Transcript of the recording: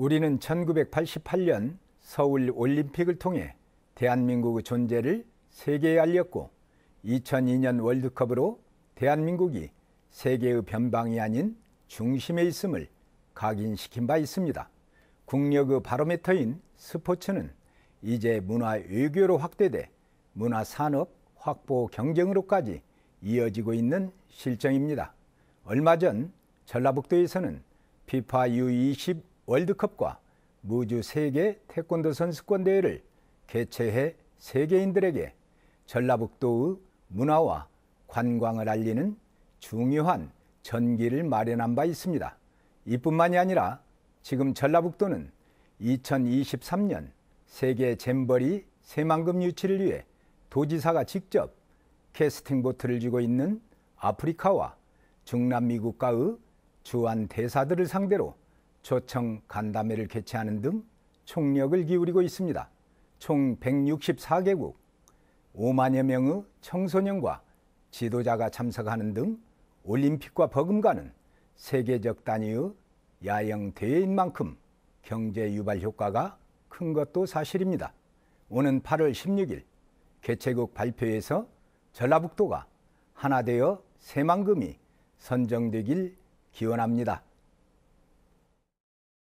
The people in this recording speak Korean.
우리는 1988년 서울 올림픽을 통해 대한민국의 존재를 세계에 알렸고 2002년 월드컵으로 대한민국이 세계의 변방이 아닌 중심에 있음을 각인시킨 바 있습니다. 국력의 바로메터인 스포츠는 이제 문화 외교로 확대돼 문화 산업 확보 경쟁으로까지 이어지고 있는 실정입니다. 얼마 전 전라북도에서는 피파 U20 월드컵과 무주 세계 태권도 선수권 대회를 개최해 세계인들에게 전라북도의 문화와 관광을 알리는 중요한 전기를 마련한 바 있습니다. 이뿐만이 아니라 지금 전라북도는 2023년 세계 잼버리 새만금 유치를 위해 도지사가 직접 캐스팅 보트를 쥐고 있는 아프리카와 중남미국과의 주한 대사들을 상대로 조청 간담회를 개최하는 등 총력을 기울이고 있습니다. 총 164개국, 5만여 명의 청소년과 지도자가 참석하는 등 올림픽과 버금가는 세계적 단위의 야영 대회인 만큼 경제 유발 효과가 큰 것도 사실입니다. 오는 8월 16일 개최국 발표에서 전라북도가 하나 되어 새만금이 선정되길 기원합니다.